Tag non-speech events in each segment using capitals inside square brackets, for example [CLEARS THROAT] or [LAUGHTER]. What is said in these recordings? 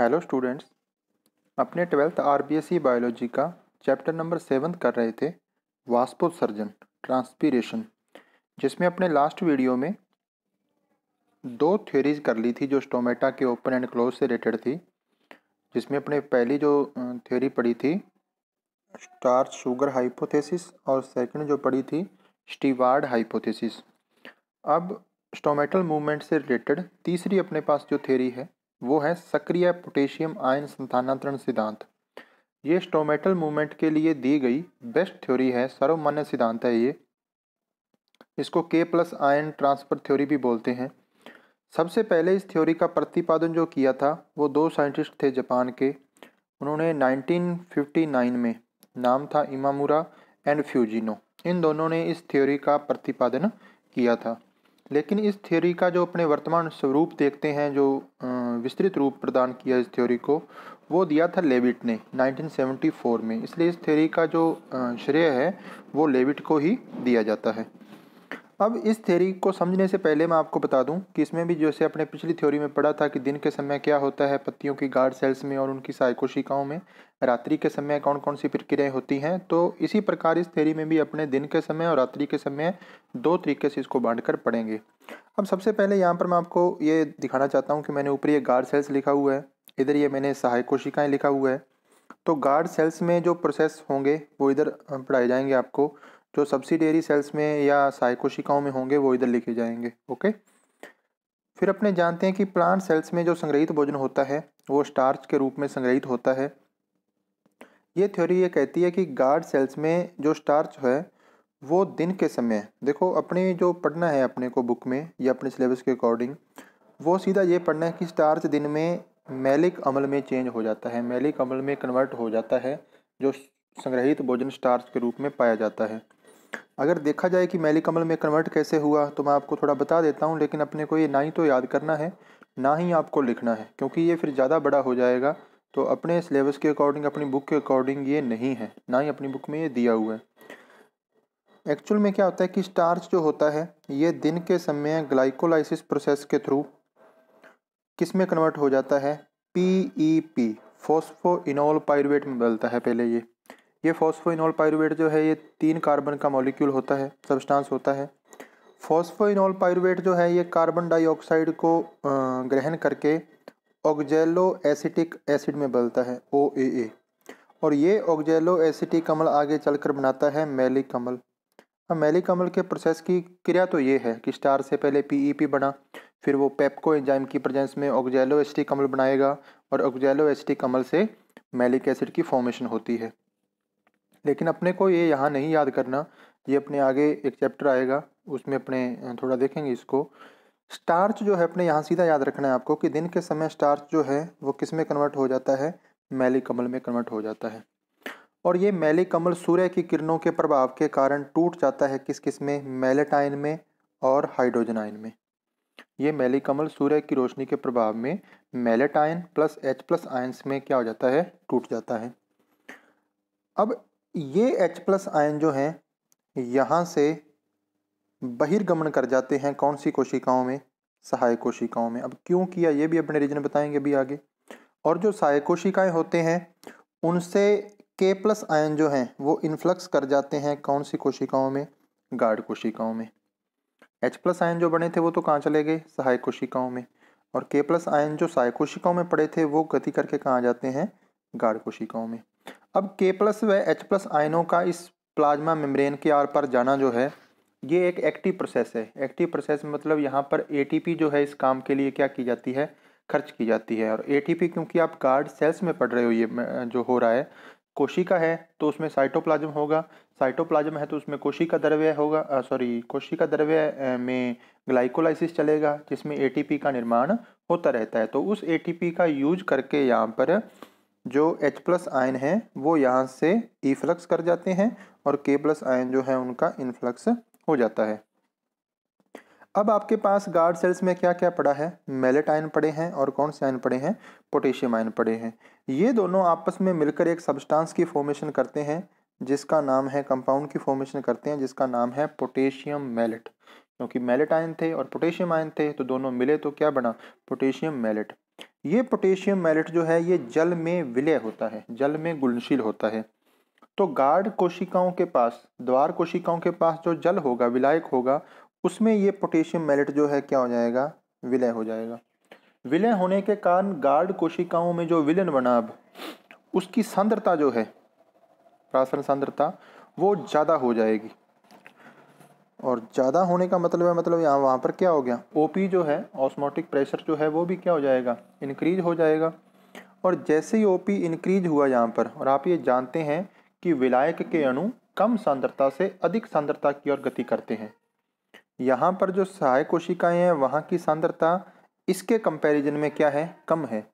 hello students अपने twelfth RBSE biology का chapter number seven कर रहे थे वास्पोत्सर्जन ट्रांसपीरेशन जिसमें अपने लास्ट वीडियो में दो थ्योरीज कर ली थी जो स्टोमेटा के ओपन एंड क्लोज से रिलेटेड थी जिसमें अपने पहली जो थ्योरी पढ़ी थी स्टार्च शुगर हाइपोथेसिस और सेकंड जो पढ़ी थी स्टीवार्ड हाइपोथेसिस अब स्टोमेटल मूवमेंट से रिलेटेड तीसरी अपने पास जो थ्योरी है वो है सक्रिय पोटेशियम आयन स्थानांतरण सिद्धांत ये स्टोमेटल मूवमेंट के लिए दी गई बेस्ट थ्योरी है सर्वमान्य सिद्धांत है ये इसको के प्लस आयन ट्रांसफर थ्योरी भी बोलते हैं सबसे पहले इस थ्योरी का प्रतिपादन जो किया था वो दो साइंटिस्ट थे जापान के उन्होंने 1959 में नाम था इमामुरा एंड फ्यूजिनो इन दोनों ने इस थ्योरी का प्रतिपादन किया था लेकिन इस थ्योरी का जो अपने वर्तमान स्वरूप देखते हैं जो विस्तृत रूप प्रदान किया इस थ्योरी को वो दिया था लेविट ने 1974 में इसलिए इस थ्योरी का जो श्रेय है वो लेविट को ही दिया जाता है अब इस थ्योरी को समझने से पहले मैं आपको बता दूं कि इसमें भी जैसे अपने पिछली थ्योरी में पढ़ा था कि दिन के समय क्या होता है पत्तियों की गार्ड सेल्स में और उनकी साइकोशिकाओं में रात्रि के समय कौन कौन सी प्रक्रियाएं होती हैं तो इसी प्रकार इस थ्योरी में भी अपने दिन के समय और रात्रि के समय दो तरीके से इसको बांट कर पढ़ेंगे अब सबसे पहले यहाँ पर मैं आपको ये दिखाना चाहता हूँ कि मैंने ऊपर ये गार्ड सेल्स लिखा हुआ है इधर ये मैंने सहाय कोशिकाएँ लिखा हुआ है तो गार्ड सेल्स में जो प्रोसेस होंगे वो इधर पढ़ाए जाएंगे आपको जो सब्सिडेरी सेल्स में या साइकोशिकाओं में होंगे वो इधर लिखे जाएंगे ओके फिर अपने जानते हैं कि प्लांट सेल्स में जो संग्रहित भोजन होता है वो स्टार्च के रूप में संग्रहित होता है ये थ्योरी ये कहती है कि गार्ड सेल्स में जो स्टार्च है वो दिन के समय देखो अपने जो पढ़ना है अपने को बुक में या अपने सिलेबस के अकॉर्डिंग वो सीधा ये पढ़ना है कि स्टार्च दिन में मैलिक अमल में चेंज हो जाता है मैलिक अमल में कन्वर्ट हो जाता है जो संग्रहित भोजन स्टार्च के रूप में पाया जाता है अगर देखा जाए कि मैली कमल में कन्वर्ट कैसे हुआ तो मैं आपको थोड़ा बता देता हूँ लेकिन अपने को ये ना ही तो याद करना है ना ही आपको लिखना है क्योंकि ये फिर ज़्यादा बड़ा हो जाएगा तो अपने सिलेबस के अकॉर्डिंग अपनी बुक के अकॉर्डिंग ये नहीं है ना ही अपनी बुक में ये दिया हुआ है एक्चुअल में क्या होता है कि स्टार्च जो होता है ये दिन के समय ग्लाइकोलाइसिस प्रोसेस के थ्रू किस में कन्वर्ट हो जाता है P E P phosphoenolpyruvate में बदलता है पहले ये ये फॉस्फोइनॉल पायरुवेट जो है ये तीन कार्बन का मॉलिक्यूल होता है सब्सटेंस होता है फॉस्फोइनॉल पायरुवेट जो है ये कार्बन डाइऑक्साइड को ग्रहण करके ऑक्जेलो एसिटिक एसिड में बदलता है ओ ए ए और ये ऑक्जेलो एसिटिक अम्ल आगे चलकर बनाता है मैलिक अम्ल अब मैलिक अम्ल के प्रोसेस की क्रिया तो ये है कि स्टार से पहले पी ई पी बना फिर वो पेप्को एंजाइम की प्रजेंस में ऑक्जेलो एसिटिक अमल बनाएगा और ऑक्जेलो एसिटिक अम्ल से मैलिक एसिड की फॉर्मेशन होती है लेकिन अपने को ये यहाँ नहीं याद करना ये अपने आगे एक चैप्टर आएगा उसमें अपने थोड़ा देखेंगे इसको स्टार्च जो है अपने यहाँ सीधा याद रखना है आपको कि दिन के समय स्टार्च जो है वो किस में कन्वर्ट हो जाता है मैली कमल में कन्वर्ट हो जाता है और ये मैली कमल सूर्य की किरणों के प्रभाव के कारण टूट जाता है किस किस में मेलेटाइन में और हाइड्रोजन आयन में ये मैली कमल सूर्य की रोशनी के प्रभाव में malate plus H plus ions में क्या हो जाता है टूट जाता है अब ये H प्लस आयन जो हैं यहाँ से बहिर्गमन कर जाते हैं कौन सी कोशिकाओं में सहायक कोशिकाओं में अब क्यों किया ये भी अपने रीजन बताएंगे अभी आगे और जो सहायक कोशिकाएं होते हैं उनसे के प्लस आयन जो हैं वो इन्फ्लक्स कर जाते हैं कौन सी कोशिकाओं में गार्ड कोशिकाओं में एच प्लस आयन जो बने थे वो तो कहाँ चले गए सहायक कोशिकाओं में और के प्लस आयन जो सहायक कोशिकाओं में पड़े थे वो गति करके कहाँ जाते हैं गाढ़ कोशिकाओं में अब के प्लस व एच प्लस आयनों का इस प्लाज्मा मेम्ब्रेन के आर पर जाना जो है ये एक एक्टिव प्रोसेस है एक्टिव प्रोसेस मतलब यहाँ पर पी जो है इस काम के लिए क्या की जाती है खर्च की जाती है और पी क्योंकि आप गार्ड सेल्स में पढ़ रहे हो ये जो हो रहा है कोशिका है तो उसमें साइटोप्लाज्म होगा साइटोप्लाज्म है तो उसमें कोशिका द्रव्य होगा सॉरी कोशिका द्रव्य में ग्लाइकोलाइसिस चलेगा जिसमें एटीपी का निर्माण होता रहता है तो उस एटीपी का यूज करके यहाँ पर जो H प्लस आयन है वो यहाँ से इफ्लक्स कर जाते हैं और K प्लस आयन जो है उनका इनफ्लक्स हो जाता है अब आपके पास गार्ड सेल्स में क्या क्या पड़ा है मेलेट आयन पड़े हैं और कौन से आयन पड़े हैं पोटेशियम आयन पड़े हैं ये दोनों आपस में मिलकर एक सब्सटेंस की फॉर्मेशन करते हैं जिसका नाम है कंपाउंड की फॉर्मेशन करते हैं जिसका नाम है पोटेशियम मेलेट क्योंकि मेलेट आयन थे और पोटेशियम आयन थे तो दोनों मिले तो क्या बना पोटेशियम मेलेट ये पोटेशियम मैलेट जो है ये जल में विलय होता है जल में गुलनशील होता है तो गार्ड कोशिकाओं के पास द्वार कोशिकाओं के पास जो जल होगा विलायक होगा उसमें ये पोटेशियम मैलेट जो है क्या हो जाएगा विलय हो जाएगा विलय होने के कारण गार्ड कोशिकाओं में जो विलयन बना अब उसकी सांद्रता जो है प्रासन सांद्रता वो ज़्यादा हो जाएगी और ज़्यादा होने का मतलब है मतलब यहाँ वहाँ पर क्या हो गया ओ जो है ऑस्मोटिक प्रेशर जो है वो भी क्या हो जाएगा इनक्रीज हो जाएगा और जैसे ही ओ पी इंक्रीज हुआ यहाँ पर और आप ये जानते हैं कि विलायक के अणु कम सांद्रता से अधिक सांद्रता की ओर गति करते हैं यहाँ पर जो सहायक कोशिकाएं हैं वहाँ की सांद्रता इसके कंपैरिजन में क्या है कम है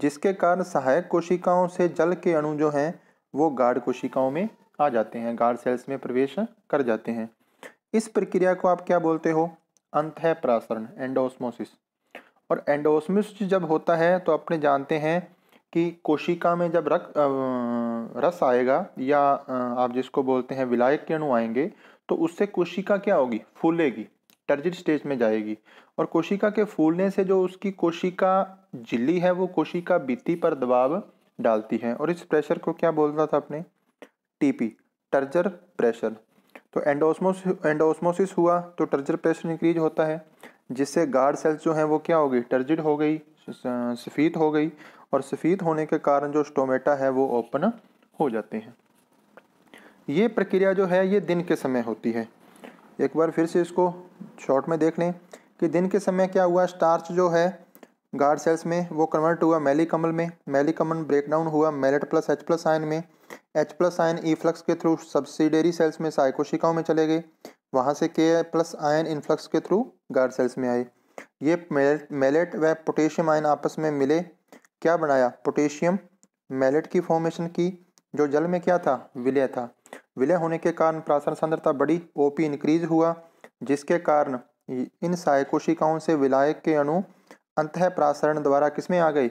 जिसके कारण सहायक कोशिकाओं से जल के अणु जो हैं वो गाढ़ कोशिकाओं में आ जाते हैं गाढ़ सेल्स में प्रवेश कर जाते हैं इस प्रक्रिया को आप क्या बोलते हो अंत है प्रासरण एंडोस्मोसिस और एंडोस्मिस जब होता है तो अपने जानते हैं कि कोशिका में जब रक रस आएगा या आप जिसको बोलते हैं विलायक के अणु आएंगे तो उससे कोशिका क्या होगी फूलेगी टर्जिट स्टेज में जाएगी और कोशिका के फूलने से जो उसकी कोशिका झिल्ली है वो कोशिका बीती पर दबाव डालती है और इस प्रेशर को क्या बोलता था अपने टीपी टर्जर प्रेशर तो एंडोसमोस एंडोसमोसिस हुआ तो टर्जर प्रेशर इंक्रीज होता है जिससे गार्ड सेल्स जो हैं वो क्या हो गई टर्जिड हो गई सफ़ीद हो गई और सफ़ीद होने के कारण जो स्टोमेटा है वो ओपन हो जाते हैं ये प्रक्रिया जो है ये दिन के समय होती है एक बार फिर से इसको शॉर्ट में देख लें कि दिन के समय क्या हुआ स्टार्च जो है गार्ड सेल्स में वो कन्वर्ट हुआ मेलिकमल में मेलिकमल ब्रेकडाउन हुआ malate plus H plus ion में H plus ion efflux के थ्रू सब्सिडेरी सेल्स में साइकोशिकाओं में चले गए वहाँ से के प्लस आयन इनफ्लक्स के थ्रू गार्ड सेल्स में आए ये मेलेट व पोटेशियम आयन आपस में मिले क्या बनाया पोटेशियम मेलेट की फॉर्मेशन की जो जल में क्या था विलय था विलय होने के कारण प्राशन सांद्रता बड़ी ओपी इंक्रीज हुआ जिसके कारण इन सायकोशिकाओं से विलायक के अणु अंत प्रासरण द्वारा किसमें आ गए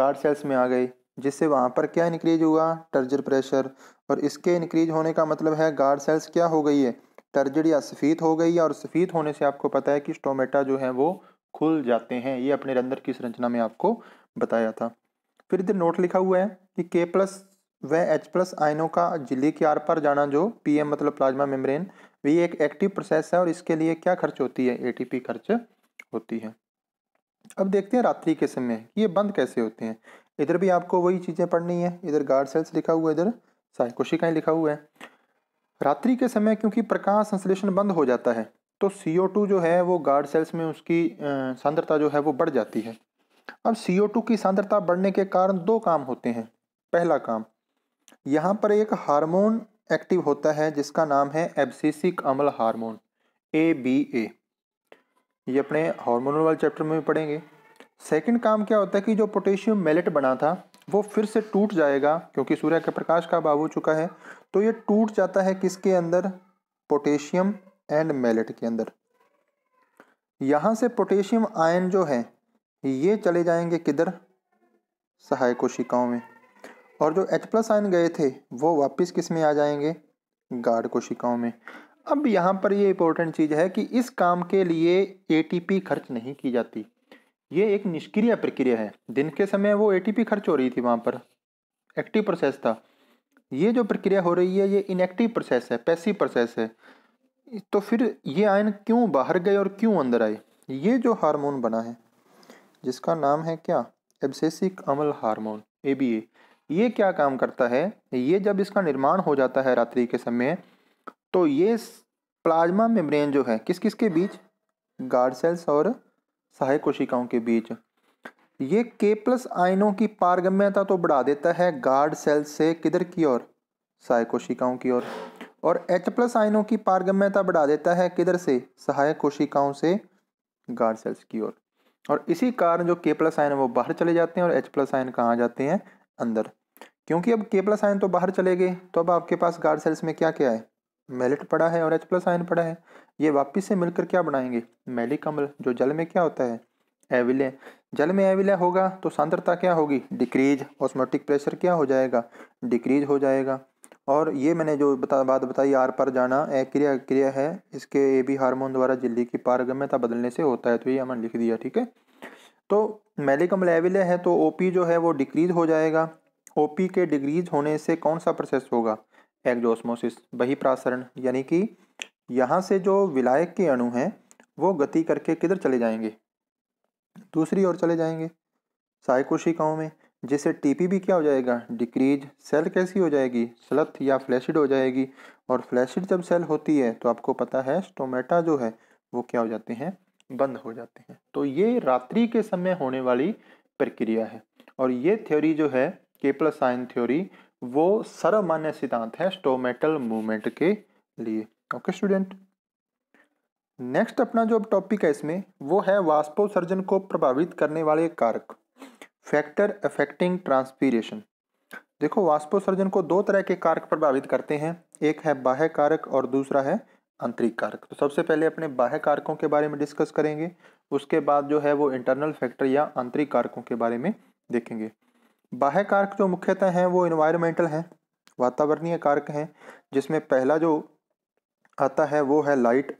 गार्ड सेल्स में आ गए जिससे वहाँ पर क्या इंक्रीज हुआ टर्जर प्रेशर और इसके इंक्रीज होने का मतलब है गार्ड सेल्स क्या हो गई है टर्जर या सफ़ीत हो गई है और सफ़ीत होने से आपको पता है कि स्टोमेटा जो है वो खुल जाते हैं ये अपने रंध्र की संरचना में आपको बताया था फिर इधर नोट लिखा हुआ है कि के प्लस व एच प्लस आयनों का झिल्ली के आर पर जाना जो एम मतलब प्लाज्मा मेम्ब्रेन वही एक एक्टिव प्रोसेस है और इसके लिए क्या खर्च होती है पी खर्च होती है अब देखते हैं रात्रि के समय ये बंद कैसे होते हैं इधर भी आपको वही चीज़ें पढ़नी है इधर गार्ड सेल्स लिखा हुआ है इधर साय कोशिकाएँ लिखा हुआ है रात्रि के समय क्योंकि प्रकाश संश्लेषण बंद हो जाता है तो सी जो है वो गार्ड सेल्स में उसकी सांद्रता जो है वो बढ़ जाती है अब सी की सांद्रता बढ़ने के कारण दो काम होते हैं पहला काम यहाँ पर एक हार्मोन एक्टिव होता है जिसका नाम है एब्सिसिक अम्ल हार्मोन ए बी ए ये अपने हार्मोनल वाले चैप्टर में भी पढ़ेंगे सेकंड काम क्या होता है कि जो पोटेशियम मेलेट बना था वो फिर से टूट जाएगा क्योंकि सूर्य के प्रकाश का अभाव हो चुका है तो ये टूट जाता है किसके अंदर पोटेशियम एंड मेलेट के अंदर यहाँ से पोटेशियम आयन जो है ये चले जाएंगे किधर सहायक कोशिकाओं में और जो H प्लस आयन गए थे वो वापस किस में आ जाएंगे गार्ड कोशिकाओं में अब यहाँ पर ये इंपॉर्टेंट चीज़ है कि इस काम के लिए एटीपी खर्च नहीं की जाती ये एक निष्क्रिय प्रक्रिया है दिन के समय वो एटीपी खर्च हो रही थी वहाँ पर एक्टिव प्रोसेस था ये जो प्रक्रिया हो रही है ये इनएक्टिव प्रोसेस है पैसिव प्रोसेस है तो फिर ये आयन क्यों बाहर गए और क्यों अंदर आए ये जो हार्मोन बना है जिसका नाम है क्या एब्सेसिक अमल हार्मोन ए ये क्या काम करता है ये जब इसका निर्माण हो जाता है रात्रि के समय तो ये प्लाज्मा मेम्ब्रेन जो है किस किस के बीच गार्ड सेल्स और सहायक कोशिकाओं के बीच ये के प्लस आयनों की पारगम्यता तो बढ़ा देता है गार्ड सेल से किधर की ओर सहायक कोशिकाओं की ओर और एच प्लस आयनों की पारगम्यता बढ़ा देता है किधर से सहायक कोशिकाओं से गार्ड सेल्स की ओर और इसी कारण जो के प्लस आयन वो बाहर चले जाते हैं और एच प्लस आयन कहाँ जाते हैं अंदर क्योंकि अब के प्लस आयन तो बाहर चले गए तो अब आपके पास गार्ड सेल्स में क्या क्या है मेलिट पड़ा है और एच प्लस आयन पड़ा है ये वापिस से मिलकर क्या बनाएंगे मेलिक अम्ल जो जल में क्या होता है एविलय जल में एविलय होगा तो सांद्रता क्या होगी डिक्रीज ऑस्मोटिक प्रेशर क्या हो जाएगा डिक्रीज हो जाएगा और ये मैंने जो बता बात बताई आर पर जाना क्रिया क्रिया है इसके ए बी हार्मोन द्वारा झिल्ली की पारगम्यता बदलने से होता है तो ये हमने लिख दिया ठीक है तो मेलिक अम्ल एविलय है तो ओ जो है वो डिक्रीज हो जाएगा ओ के डिक्रीज होने से कौन सा प्रोसेस होगा एग्जोसमोसिस बही प्रासरण यानी कि यहाँ से जो विलायक के अणु हैं वो गति करके किधर चले जाएंगे दूसरी ओर चले जाएंगे सहायक कोशिकाओं में जिससे टीपी भी क्या हो जाएगा डिक्रीज सेल कैसी हो जाएगी स्लथ या फ्लैशिड हो जाएगी और फ्लैशिड जब सेल होती है तो आपको पता है स्टोमेटा जो है वो क्या हो जाते हैं बंद हो जाते हैं तो ये रात्रि के समय होने वाली प्रक्रिया है और ये थ्योरी जो है केपल साइन थ्योरी वो सर्वमान्य सिद्धांत है स्टोमेटल मूवमेंट के लिए ओके स्टूडेंट नेक्स्ट अपना जो टॉपिक है इसमें वो है वास्पोसर्जन को प्रभावित करने वाले कारक फैक्टर अफेक्टिंग ट्रांसपीरेशन देखो वास्पोसर्जन को दो तरह के कारक प्रभावित करते हैं एक है बाह्य कारक और दूसरा है आंतरिक कारक तो सबसे पहले अपने बाह्य कारकों के बारे में डिस्कस करेंगे उसके बाद जो है वो इंटरनल फैक्टर या आंतरिक कारकों के बारे में देखेंगे बाह्य कारक जो मुख्यतः हैं वो इन्वायरमेंटल हैं वातावरणीय कारक हैं जिसमें पहला जो आता है वो है लाइट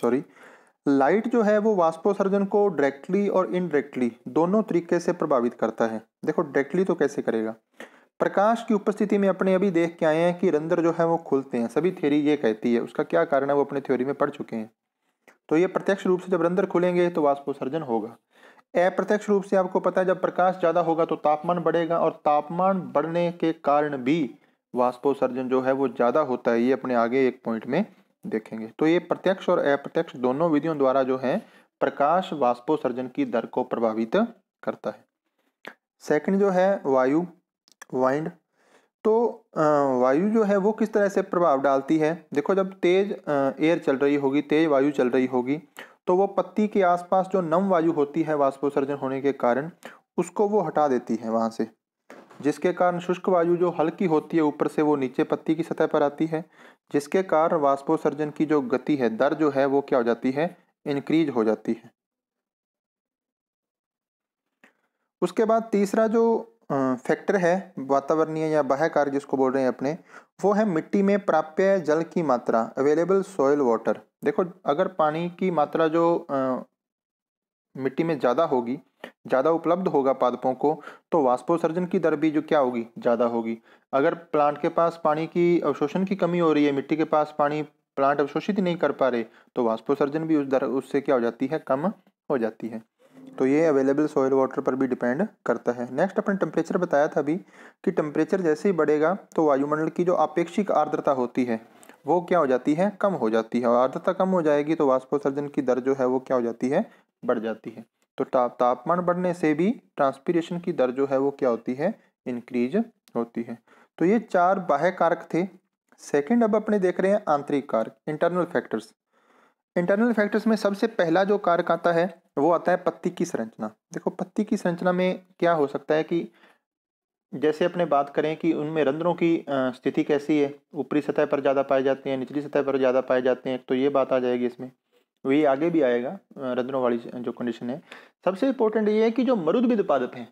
सॉरी लाइट जो है वो वाष्पोसर्जन को डायरेक्टली और इनडायरेक्टली दोनों तरीके से प्रभावित करता है देखो डायरेक्टली तो कैसे करेगा प्रकाश की उपस्थिति में अपने अभी देख के आए हैं कि रंध्र जो है वो खुलते हैं सभी थ्योरी ये कहती है उसका क्या कारण है वो अपने थ्योरी में पढ़ चुके हैं तो ये प्रत्यक्ष रूप से जब रंध्र खुलेंगे तो वाष्पोसर्जन होगा अप्रत्यक्ष रूप से आपको पता है जब प्रकाश ज़्यादा होगा तो तापमान बढ़ेगा और तापमान बढ़ने के कारण भी वाष्पोसर्जन जो है वो ज़्यादा होता है ये अपने आगे एक पॉइंट में देखेंगे तो ये प्रत्यक्ष और अप्रत्यक्ष दोनों विधियों द्वारा जो है प्रकाश वाष्पोसर्जन की दर को प्रभावित करता है सेकंड जो है वायु वाइंड तो वायु जो है वो किस तरह से प्रभाव डालती है देखो जब तेज एयर चल रही होगी तेज वायु चल रही होगी तो वो पत्ती के आसपास जो नम वायु होती है वाष्पोसर्जन होने के कारण उसको वो हटा देती है वहाँ से जिसके कारण शुष्क वायु जो हल्की होती है ऊपर से वो नीचे पत्ती की सतह पर आती है जिसके कारण वाष्पोसर्जन की जो गति है दर जो है वो क्या हो जाती है इंक्रीज हो जाती है उसके बाद तीसरा जो फैक्टर है वातावरणीय या बाह्य कार्य जिसको बोल रहे हैं अपने वो है मिट्टी में प्राप्य जल की मात्रा अवेलेबल सॉयल वाटर देखो अगर पानी की मात्रा जो आ, मिट्टी में ज़्यादा होगी ज़्यादा उपलब्ध होगा पादपों को तो वाष्पोसर्जन की दर भी जो क्या होगी ज़्यादा होगी अगर प्लांट के पास पानी की अवशोषण की कमी हो रही है मिट्टी के पास पानी प्लांट अवशोषित नहीं कर पा रहे तो वाष्पोसर्जन भी उस दर उससे क्या हो जाती है कम हो जाती है तो ये अवेलेबल सॉयल वाटर पर भी डिपेंड करता है नेक्स्ट अपने टेम्परेचर बताया था अभी कि टेम्परेचर जैसे ही बढ़ेगा तो वायुमंडल की जो अपेक्षिक आर्द्रता होती है वो क्या हो जाती है कम हो जाती है और आर्द्रता कम हो जाएगी तो वाष्पोत्सर्जन की दर जो है वो क्या हो जाती है बढ़ जाती है तो ता, तापमान बढ़ने से भी ट्रांसपीरेशन की दर जो है वो क्या होती है इंक्रीज होती है तो ये चार बाह्य कारक थे सेकंड अब अपने देख रहे हैं आंतरिक कारक इंटरनल फैक्टर्स इंटरनल फैक्टर्स में सबसे पहला जो कारक आता है वो आता है पत्ती की संरचना देखो पत्ती की संरचना में क्या हो सकता है कि जैसे अपने बात करें कि उनमें रंध्रों की स्थिति कैसी है ऊपरी सतह पर ज़्यादा पाए जाते हैं निचली सतह पर ज़्यादा पाए जाते हैं तो ये बात आ जाएगी इसमें वही आगे भी आएगा रंध्रों वाली जो कंडीशन है सबसे इम्पोर्टेंट ये है कि जो मरुद्भिद पादप हैं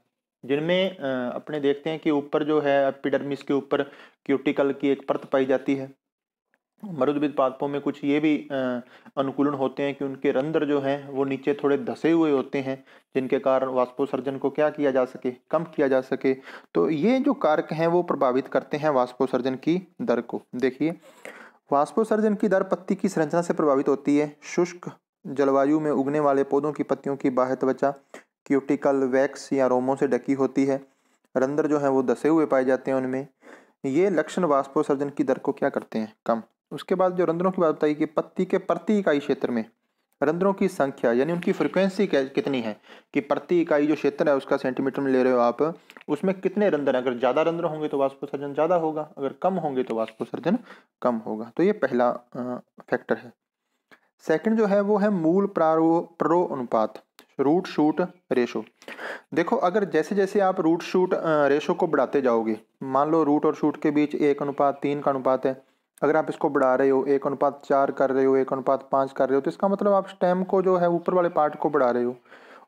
जिनमें अपने देखते हैं कि ऊपर जो है एपिडर्मिस के ऊपर क्यूटिकल की एक परत पाई जाती है मरुदबिद पादपों में कुछ ये भी अनुकूलन होते हैं कि उनके रंध्र जो हैं वो नीचे थोड़े धसे हुए होते हैं जिनके कारण वाष्पोसर्जन को क्या किया जा सके कम किया जा सके तो ये जो कारक हैं वो प्रभावित करते हैं वाष्पोसर्जन की दर को देखिए वाष्पोसर्जन की दर पत्ती की संरचना से प्रभावित होती है शुष्क जलवायु में उगने वाले पौधों की पत्तियों की बाह्य त्वचा क्यूटिकल वैक्स या रोमों से ढकी होती है रंध्र जो हैं वो धसे हुए पाए जाते हैं उनमें ये लक्षण वाष्पोसर्जन की दर को क्या करते हैं कम उसके बाद जो रंध्रों की बात बताई कि पत्ती के प्रति इकाई क्षेत्र में रंध्रों की संख्या यानी उनकी फ्रिक्वेंसी कितनी है कि प्रति इकाई जो क्षेत्र है उसका सेंटीमीटर में ले रहे हो आप उसमें कितने रंध्र अगर ज़्यादा रंध्र होंगे तो वास्पोसर्जन ज़्यादा होगा अगर कम होंगे तो उत्सर्जन कम होगा तो ये पहला फैक्टर है सेकंड जो है वो है मूल प्रारो प्रो अनुपात रूट शूट रेशो देखो अगर जैसे जैसे आप रूट शूट रेशो को बढ़ाते जाओगे मान लो रूट और शूट के बीच एक अनुपात तीन का अनुपात है अगर आप इसको बढ़ा रहे हो एक अनुपात चार कर रहे हो एक अनुपात पाँच कर रहे हो तो इसका मतलब आप स्टेम को जो है ऊपर वाले पार्ट को बढ़ा रहे हो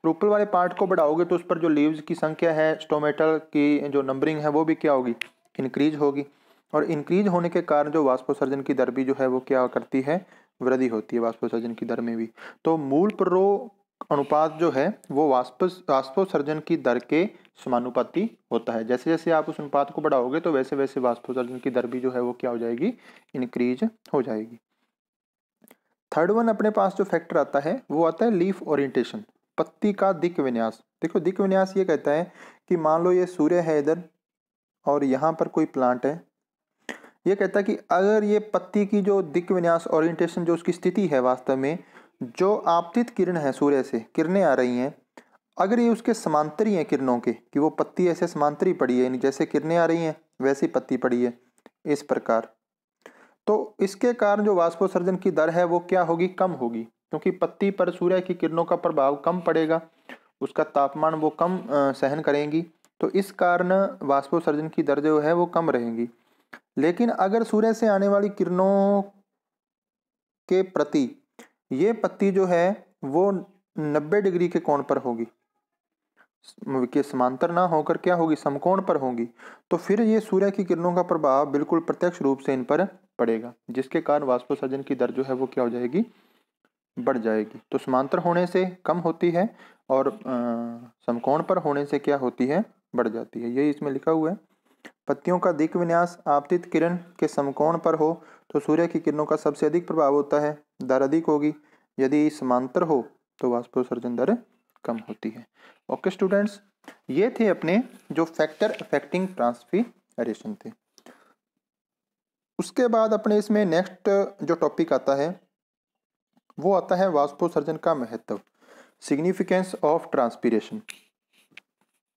और ऊपर वाले पार्ट को बढ़ाओगे तो उस पर जो लीव्स की संख्या है स्टोमेटल की जो नंबरिंग है वो भी क्या होगी इनक्रीज होगी और इंक्रीज होने के कारण जो वाष्पोसर्जन की दर भी जो है वो क्या करती है वृद्धि होती है वाष्पोसर्जन की दर में भी तो मूल प्रो अनुपात जो है वो वाष्प वाष्पोत्सर्जन की दर के समानुपाति होता है जैसे जैसे आप उस अनुपात को बढ़ाओगे तो वैसे वैसे वाष्पोत्सर्जन की दर भी जो है वो क्या हो जाएगी इंक्रीज हो जाएगी थर्ड वन अपने पास जो फैक्टर आता है वो आता है लीफ ओरिएंटेशन पत्ती का दिक विन्यास देखो दिक विन्यास ये कहता है कि मान लो ये सूर्य है इधर और यहाँ पर कोई प्लांट है ये कहता है कि अगर ये पत्ती की जो दिक विन्यास ओरिएंटेशन जो उसकी स्थिति है वास्तव में जो आपतित किरण है सूर्य से किरणें आ रही हैं अगर ये उसके समांतरी हैं किरणों के कि वो पत्ती ऐसे समांतरी पड़ी है जैसे किरणें आ रही हैं वैसी पत्ती पड़ी है इस प्रकार तो इसके कारण जो वाष्पोत्सर्जन की दर है वो क्या होगी कम होगी क्योंकि पत्ती पर सूर्य की किरणों का प्रभाव कम पड़ेगा उसका तापमान वो कम सहन करेंगी तो इस कारण वाष्पोत्सर्जन की दर जो है वो कम रहेगी लेकिन अगर सूर्य से आने वाली किरणों के प्रति ये पत्ती जो है वो 90 डिग्री के कोण पर होगी के समांतर ना होकर क्या होगी समकोण पर होगी तो फिर ये सूर्य की किरणों का प्रभाव बिल्कुल प्रत्यक्ष रूप से इन पर पड़ेगा जिसके कारण वाष्पोसर्जन की दर जो है वो क्या हो जाएगी बढ़ जाएगी तो समांतर होने से कम होती है और समकोण पर होने से क्या होती है बढ़ जाती है यही इसमें लिखा हुआ है पत्तियों का विन्यास आपतित किरण के समकोण पर हो तो सूर्य की किरणों का सबसे अधिक प्रभाव होता है दर अधिक होगी यदि समांतर हो तो वास्पोसर्जन दर कम होती है ओके स्टूडेंट्स ये थे अपने जो फैक्टर अफेक्टिंग ट्रांसफीरेशन थे उसके बाद अपने इसमें नेक्स्ट जो टॉपिक आता है वो आता है वास्पोसर्जन का महत्व सिग्निफिकेंस ऑफ ट्रांसपीरेशन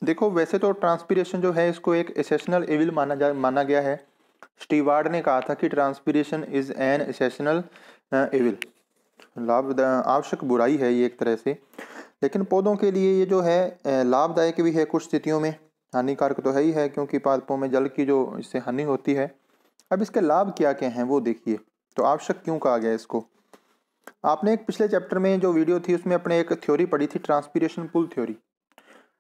देखो वैसे तो ट्रांसपीरेशन जो है इसको एक एसेशनल एविल माना जा माना गया है स्टीवार्ड ने कहा था कि transpiration is an essential evil लाभ आवश्यक बुराई है ये एक तरह से लेकिन पौधों के लिए ये जो है लाभदायक भी है कुछ स्थितियों में हानिकारक तो है ही है क्योंकि पादपों में जल की जो इससे हानि होती है अब इसके लाभ क्या क्या हैं वो देखिए तो आवश्यक क्यों कहा गया इसको आपने एक पिछले चैप्टर में जो वीडियो थी उसमें अपने एक थ्योरी पढ़ी थी ट्रांसपीरेशन पुल थ्योरी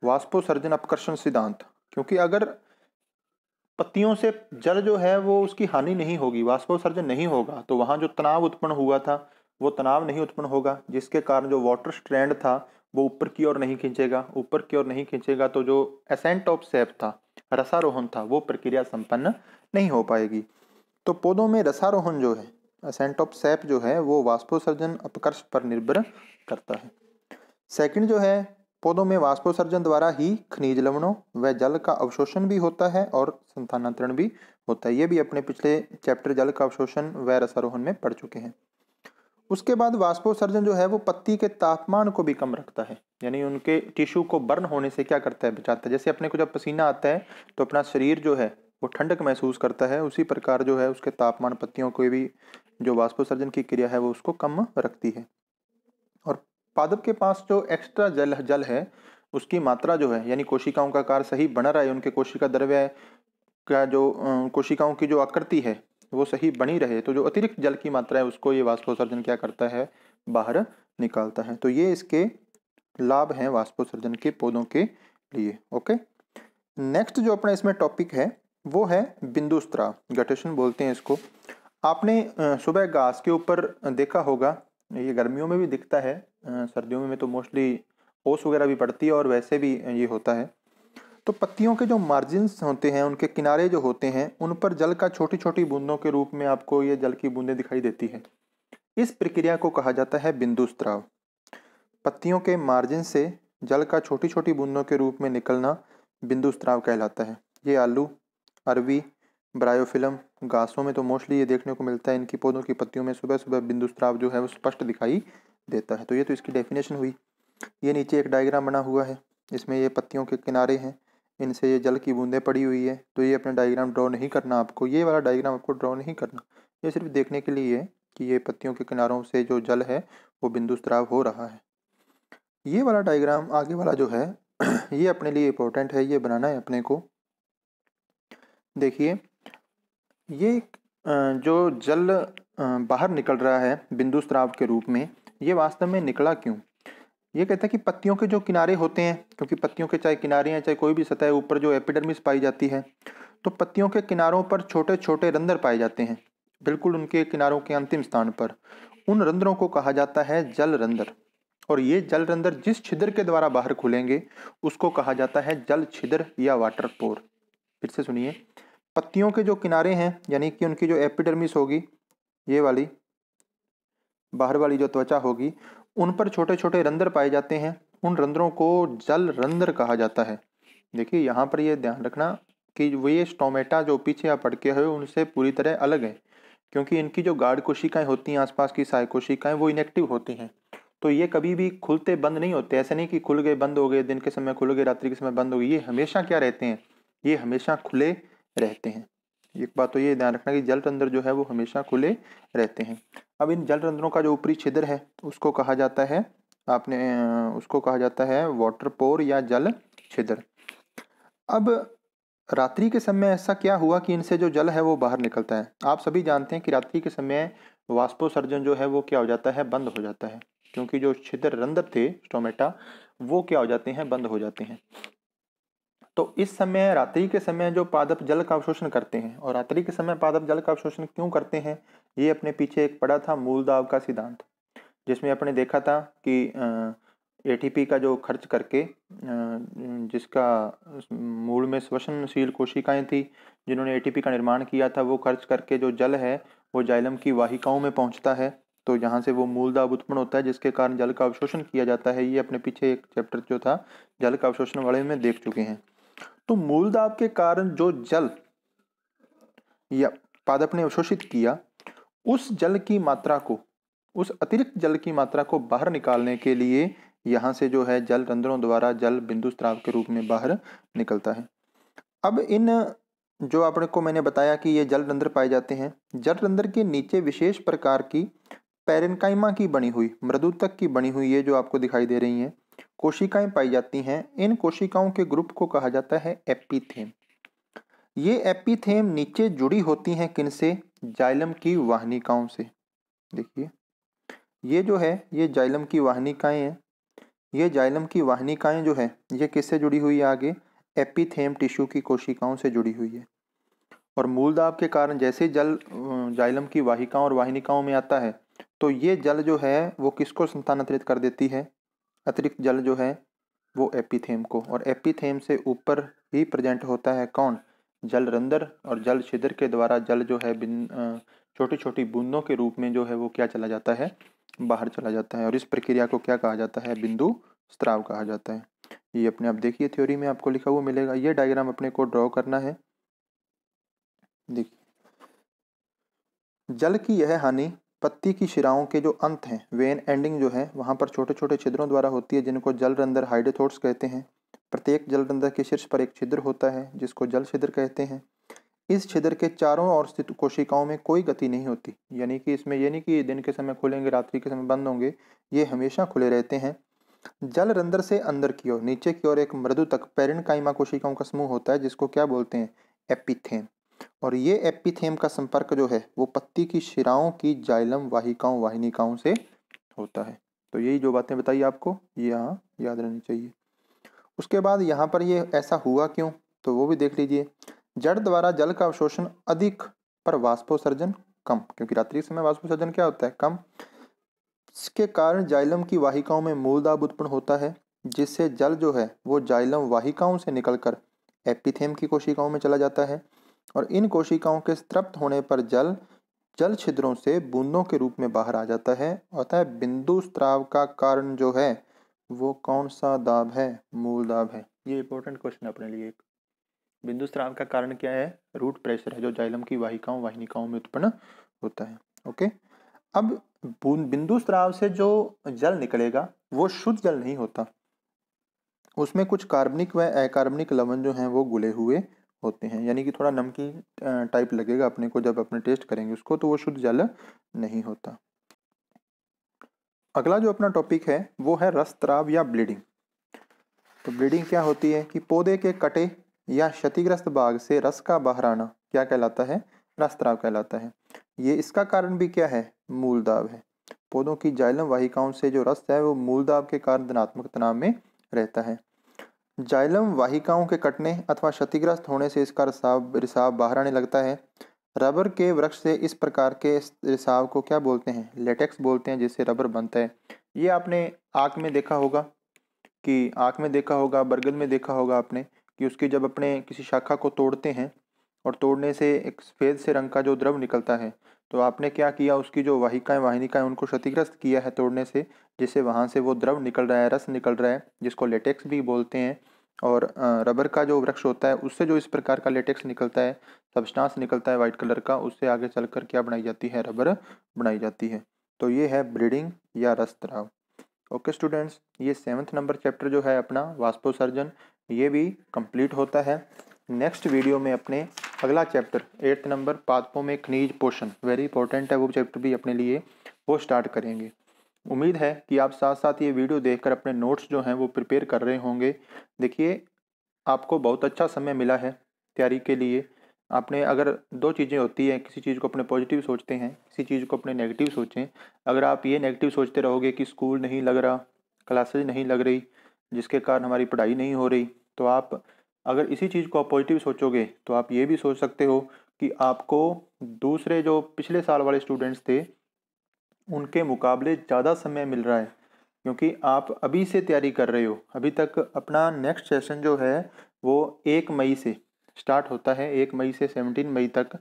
वास्पोसर्जन अपकर्षण सिद्धांत क्योंकि अगर पत्तियों से जल जो है वो उसकी हानि नहीं होगी वाष्पोत्सर्जन नहीं होगा तो वहाँ जो तनाव उत्पन्न हुआ था वो तनाव नहीं उत्पन्न होगा जिसके कारण जो वाटर स्ट्रैंड था वो ऊपर की ओर नहीं खींचेगा ऊपर की ओर नहीं खींचेगा तो जो एसेंट ऑफ सेप था रसारोहण था वो प्रक्रिया संपन्न नहीं हो पाएगी तो पौधों में रसारोहण जो है असेंट ऑफ सेप जो है वो वाष्पोसर्जन अपकर्ष पर निर्भर करता है सेकंड जो है पौधों में वाष्पोसर्जन द्वारा ही खनिज लवणों व जल का अवशोषण भी होता है और संस्थानांतरण भी होता है ये भी अपने पिछले चैप्टर जल का अवशोषण व रसारोहण में पढ़ चुके हैं उसके बाद वाष्पोसर्जन जो है वो पत्ती के तापमान को भी कम रखता है यानी उनके टिश्यू को बर्न होने से क्या करता है बचाता है जैसे अपने को जब पसीना आता है तो अपना शरीर जो है वो ठंडक महसूस करता है उसी प्रकार जो है उसके तापमान पत्तियों को भी जो वाष्पोसर्जन की क्रिया है वो उसको कम रखती है और पादप के पास जो एक्स्ट्रा जल जल है उसकी मात्रा जो है यानी कोशिकाओं का आकार सही बना रहा है उनके कोशिका द्रव्य का जो कोशिकाओं की जो आकृति है वो सही बनी रहे तो जो अतिरिक्त जल की मात्रा है उसको ये वाष्पोत्सर्जन क्या करता है बाहर निकालता है तो ये इसके लाभ हैं वाष्पोत्सर्जन के पौधों के लिए ओके नेक्स्ट जो अपना इसमें टॉपिक है वो है बिंदु स्त्राव गठेशन बोलते हैं इसको आपने सुबह घास के ऊपर देखा होगा ये गर्मियों में भी दिखता है सर्दियों में तो मोस्टली ओस वगैरह भी पड़ती है और वैसे भी ये होता है तो पत्तियों के जो मार्जिन होते हैं उनके किनारे जो होते हैं उन पर जल का छोटी छोटी बूंदों के रूप में आपको ये जल की बूंदें दिखाई देती है इस प्रक्रिया को कहा जाता है बिंदु स्त्राव पत्तियों के मार्जिन से जल का छोटी छोटी बूंदों के रूप में निकलना बिंदु स्त्राव कहलाता है ये आलू अरवी ब्रायोफिलम घासों में तो मोस्टली ये देखने को मिलता है इनकी पौधों की पत्तियों में सुबह सुबह बिंदु स्त्राव जो है वो स्पष्ट दिखाई देता है तो ये तो इसकी डेफिनेशन हुई ये नीचे एक डायग्राम बना हुआ है इसमें ये पत्तियों के किनारे हैं इनसे ये जल की बूंदें पड़ी हुई है तो ये अपना डायग्राम ड्रॉ नहीं करना आपको ये वाला डायग्राम आपको ड्रॉ नहीं करना ये सिर्फ देखने के लिए है कि ये पत्तियों के किनारों से जो जल है वो बिंदु स्त्राव हो रहा है ये वाला डायग्राम आगे वाला जो है [CLEARS THROAT] ये अपने लिए इम्पोर्टेंट है ये बनाना है अपने को देखिए ये जो जल बाहर निकल रहा है बिंदु स्त्राव के रूप में ये वास्तव में निकला क्यों ये कहता है कि पत्तियों के जो किनारे होते हैं क्योंकि पत्तियों के चाहे किनारे हैं चाहे कोई भी सतह ऊपर जो एपिडर्मिस पाई जाती है तो पत्तियों के किनारों पर छोटे छोटे रंध्र पाए जाते हैं बिल्कुल उनके किनारों के अंतिम स्थान पर उन रंध्रों को कहा जाता है जल रंध्र और ये जल रंध्र जिस छिद्र के द्वारा बाहर खुलेंगे उसको कहा जाता है जल छिद्र या वाटर पोर फिर से सुनिए पत्तियों के जो किनारे हैं यानी कि उनकी जो एपिडर्मिस होगी ये वाली बाहर वाली जो त्वचा होगी उन पर छोटे छोटे रंध्र पाए जाते हैं उन रंध्रों को जल रंध्र कहा जाता है देखिए यहाँ पर यह ध्यान रखना कि ये स्टोमेटा जो पीछे आप पड़के हुए उनसे पूरी तरह अलग हैं क्योंकि इनकी जो गाढ़ कोशिकाएँ होती हैं आसपास की साय कोशिकाएँ वो इनेक्टिव होती हैं तो ये कभी भी खुलते बंद नहीं होते ऐसे नहीं कि खुल गए बंद हो गए दिन के समय खुल गए रात्रि के समय बंद हो गए ये हमेशा क्या रहते हैं ये हमेशा खुले रहते हैं एक बात तो ये ध्यान रखना कि जल रंध्र जो है वो हमेशा खुले रहते हैं अब इन जल रंध्रों का जो ऊपरी छिद्र है उसको कहा जाता है आपने उसको कहा जाता है वाटर पोर या जल छिद्र अब रात्रि के समय ऐसा क्या हुआ कि इनसे जो जल है वो बाहर निकलता है आप सभी जानते हैं कि रात्रि के समय वाष्पोसर्जन जो है वो क्या हो जाता है बंद हो जाता है क्योंकि जो छिद्र रंध्र थे स्टोमेटा वो क्या हो जाते हैं बंद हो जाते हैं तो इस समय रात्रि के समय जो पादप जल का अवशोषण करते हैं और रात्रि के समय पादप जल का अवशोषण क्यों करते हैं ये अपने पीछे एक पड़ा था मूलदाव का सिद्धांत जिसमें अपने देखा था कि एटीपी का जो खर्च करके जिसका मूल में श्वसनशील कोशिकाएं थी जिन्होंने एटीपी का निर्माण किया था वो खर्च करके जो जल है वो जाइलम की वाहिकाओं में पहुंचता है तो यहाँ से वो मूल दाब उत्पन्न होता है जिसके कारण जल का अवशोषण किया जाता है ये अपने पीछे एक चैप्टर जो था जल का अवशोषण वाले में देख चुके हैं तो मूल दाब के कारण जो जल या पादप ने अवशोषित किया उस जल की मात्रा को उस अतिरिक्त जल की मात्रा को बाहर निकालने के लिए यहाँ से जो है जल रंध्रों द्वारा जल बिंदु स्त्राव के रूप में बाहर निकलता है अब इन जो आपने को मैंने बताया कि ये जल रंध्र पाए जाते हैं जल रंध्र के नीचे विशेष प्रकार की पैरनकाइमा की बनी हुई मृदुतक की बनी हुई ये जो आपको दिखाई दे रही हैं कोशिकाएं पाई जाती हैं इन कोशिकाओं के ग्रुप को कहा जाता है एपीथेम ये एपीथेम नीचे जुड़ी होती हैं किनसे जाइलम की वाहनिकाओं से देखिए ये जो है ये जाइलम की वाहनिकाएं हैं ये जाइलम की वाहनिकाएं जो है ये किससे जुड़ी हुई है आगे एपीथेम टिश्यू की कोशिकाओं से जुड़ी हुई है और मूल दाब के कारण जैसे जल जाइलम की वाहिकाओं और वाहनिकाओं में आता है तो ये जल जो है वो किसको संतानांतरित कर देती है अतिरिक्त जल जो है वो एपीथेम को और एपीथेम से ऊपर ही प्रजेंट होता है कौन जल रंदर और जल छिद्र के द्वारा जल जो है बिन छोटी छोटी बूंदों के रूप में जो है वो क्या चला जाता है बाहर चला जाता है और इस प्रक्रिया को क्या कहा जाता है बिंदु स्त्राव कहा जाता है ये अपने आप देखिए थ्योरी में आपको लिखा हुआ मिलेगा ये डायग्राम अपने को ड्रॉ करना है देखिए जल की यह हानि पत्ती की शिराओं के जो अंत हैं वेन एंडिंग जो है वहाँ पर छोटे छोटे छिद्रों द्वारा होती है जिनको जल रंधर हाइड्रोथोट्स कहते हैं प्रत्येक जल रंधर के शीर्ष पर एक छिद्र होता है जिसको जल छिद्र कहते हैं इस छिद्र के चारों ओर स्थित कोशिकाओं में कोई गति नहीं होती यानी कि इसमें यानी कि दिन के समय खुलेंगे रात्रि के समय बंद होंगे ये हमेशा खुले रहते हैं जल रंधर से अंदर की ओर नीचे की ओर एक मृदु तक पेरिनकाइमा कोशिकाओं का समूह होता है जिसको क्या बोलते हैं एपिथेन और ये एपिथेम का संपर्क जो है वो पत्ती की शिराओं की जाइलम वाहिकाओं वाहिनिकाओं से होता है तो यही जो बातें बताई आपको ये यहाँ याद रहनी चाहिए उसके बाद यहाँ पर ये ऐसा हुआ क्यों तो वो भी देख लीजिए जड़ द्वारा जल का अवशोषण अधिक पर वाष्पोसर्जन कम क्योंकि रात्रि समय वाष्पोसर्जन क्या होता है कम इसके कारण जाइलम की वाहिकाओं में मूलदाब उत्पन्न होता है जिससे जल जो है वो जाइलम वाहिकाओं से निकलकर एपिथेम की कोशिकाओं में चला जाता है और इन कोशिकाओं के स्तृप्त होने पर जल जल छिद्रों से बूंदों के रूप में बाहर आ जाता है अतः बिंदु स्त्राव का कारण जो है वो कौन सा दाब है मूल दाब है ये इंपॉर्टेंट क्वेश्चन अपने लिए एक बिंदु स्त्राव का कारण क्या है रूट प्रेशर है जो जाइलम की वाहिकाओं वाहिनिकाओं में उत्पन्न होता है ओके अब बिंदु स्त्राव से जो जल निकलेगा वो शुद्ध जल नहीं होता उसमें कुछ कार्बनिक व अकार्बनिक लवण जो हैं वो गुले हुए होते हैं यानी कि थोड़ा नमकीन टाइप लगेगा अपने को जब अपने टेस्ट करेंगे उसको तो वो शुद्ध जल नहीं होता अगला जो अपना टॉपिक है वो है रस या ब्लीडिंग तो ब्लीडिंग क्या होती है कि पौधे के कटे या क्षतिग्रस्त बाग से रस का बाहर आना क्या कहलाता है रस कहलाता है ये इसका कारण भी क्या है मूलदाब है पौधों की जाइलम वाहिकाओं से जो रस है वो मूल दाब के कारण धनात्मक तनाव में रहता है जाइलम वाहिकाओं के कटने अथवा क्षतिग्रस्त होने से इसका रिसाव रिसाव बाहर आने लगता है रबर के वृक्ष से इस प्रकार के रिसाव को क्या बोलते हैं लेटेक्स बोलते हैं जिससे रबर बनता है ये आपने आँख में देखा होगा कि आँख में देखा होगा बरगद में देखा होगा आपने कि उसकी जब अपने किसी शाखा को तोड़ते हैं और तोड़ने से एक सफ़ेद से रंग का जो द्रव निकलता है तो आपने क्या किया उसकी जो वाहिकाएं वाहिनिकाएं उनको क्षतिग्रस्त किया है तोड़ने से जिससे वहाँ से वो द्रव निकल रहा है रस निकल रहा है जिसको लेटेक्स भी बोलते हैं और रबर का जो वृक्ष होता है उससे जो इस प्रकार का लेटेक्स निकलता है सबस्टांस निकलता है वाइट कलर का उससे आगे चल कर क्या बनाई जाती है रबर बनाई जाती है तो ये है ब्रीडिंग या रस तराव ओके स्टूडेंट्स ये सेवन्थ नंबर चैप्टर जो है अपना वास्पोसर्जन ये भी कंप्लीट होता है नेक्स्ट वीडियो में अपने अगला चैप्टर एट्थ नंबर पादपों में खनिज पोषण वेरी इंपॉर्टेंट है वो चैप्टर भी अपने लिए वो स्टार्ट करेंगे उम्मीद है कि आप साथ साथ ये वीडियो देखकर अपने नोट्स जो हैं वो प्रिपेयर कर रहे होंगे देखिए आपको बहुत अच्छा समय मिला है तैयारी के लिए आपने अगर दो चीज़ें होती हैं किसी चीज़ को अपने पॉजिटिव सोचते हैं किसी चीज़ को अपने नेगेटिव सोचें अगर आप ये नेगेटिव सोचते रहोगे कि स्कूल नहीं लग रहा क्लासेज नहीं लग रही जिसके कारण हमारी पढ़ाई नहीं हो रही तो आप अगर इसी चीज़ को आप पॉजिटिव सोचोगे तो आप ये भी सोच सकते हो कि आपको दूसरे जो पिछले साल वाले स्टूडेंट्स थे उनके मुकाबले ज़्यादा समय मिल रहा है क्योंकि आप अभी से तैयारी कर रहे हो अभी तक अपना नेक्स्ट सेशन जो है वो एक मई से स्टार्ट होता है एक मई से सेवनटीन मई तक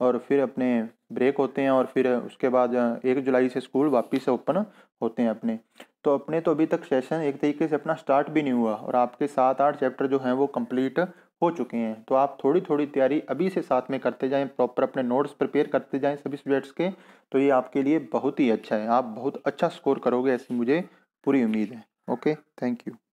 और फिर अपने ब्रेक होते हैं और फिर उसके बाद एक जुलाई से स्कूल वापस ओपन होते हैं अपने तो अपने तो अभी तक सेशन एक तरीके से अपना स्टार्ट भी नहीं हुआ और आपके सात आठ चैप्टर जो हैं वो कंप्लीट हो चुके हैं तो आप थोड़ी थोड़ी तैयारी अभी से साथ में करते जाएं प्रॉपर अपने नोट्स प्रिपेयर करते जाएं सभी सब्जेक्ट्स के तो ये आपके लिए बहुत ही अच्छा है आप बहुत अच्छा स्कोर करोगे ऐसी मुझे पूरी उम्मीद है ओके थैंक यू